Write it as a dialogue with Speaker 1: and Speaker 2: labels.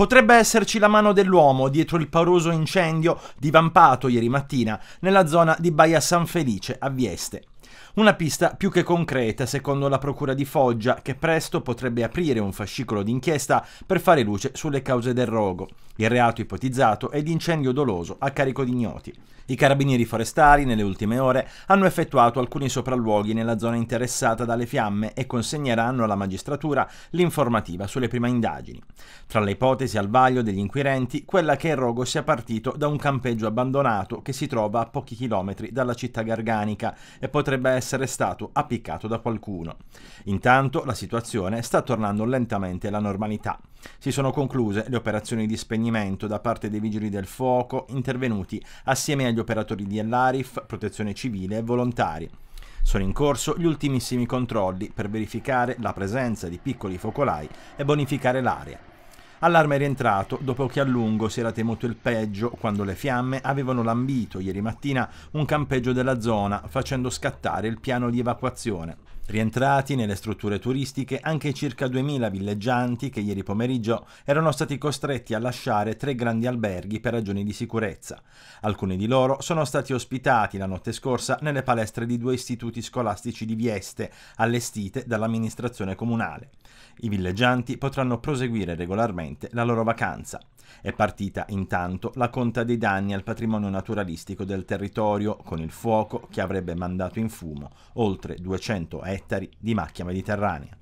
Speaker 1: Potrebbe esserci la mano dell'uomo dietro il pauroso incendio divampato ieri mattina nella zona di Baia San Felice a Vieste. Una pista più che concreta, secondo la Procura di Foggia, che presto potrebbe aprire un fascicolo d'inchiesta per fare luce sulle cause del rogo. Il reato ipotizzato è di incendio doloso a carico di ignoti. I carabinieri forestali, nelle ultime ore, hanno effettuato alcuni sopralluoghi nella zona interessata dalle fiamme e consegneranno alla magistratura l'informativa sulle prime indagini. Tra le ipotesi al vaglio degli inquirenti, quella che il rogo sia partito da un campeggio abbandonato che si trova a pochi chilometri dalla città garganica e potrebbe essere stato appiccato da qualcuno. Intanto la situazione sta tornando lentamente alla normalità. Si sono concluse le operazioni di spegnimento da parte dei vigili del fuoco intervenuti assieme agli operatori di All'Arif, protezione civile e volontari. Sono in corso gli ultimissimi controlli per verificare la presenza di piccoli focolai e bonificare l'area. Allarme è rientrato dopo che a lungo si era temuto il peggio quando le fiamme avevano lambito ieri mattina un campeggio della zona facendo scattare il piano di evacuazione. Rientrati nelle strutture turistiche anche circa 2000 villeggianti che ieri pomeriggio erano stati costretti a lasciare tre grandi alberghi per ragioni di sicurezza. Alcuni di loro sono stati ospitati la notte scorsa nelle palestre di due istituti scolastici di Vieste, allestite dall'amministrazione comunale. I villeggianti potranno proseguire regolarmente la loro vacanza. È partita intanto la conta dei danni al patrimonio naturalistico del territorio con il fuoco che avrebbe mandato in fumo oltre 200 ettari ettari di macchia mediterranea.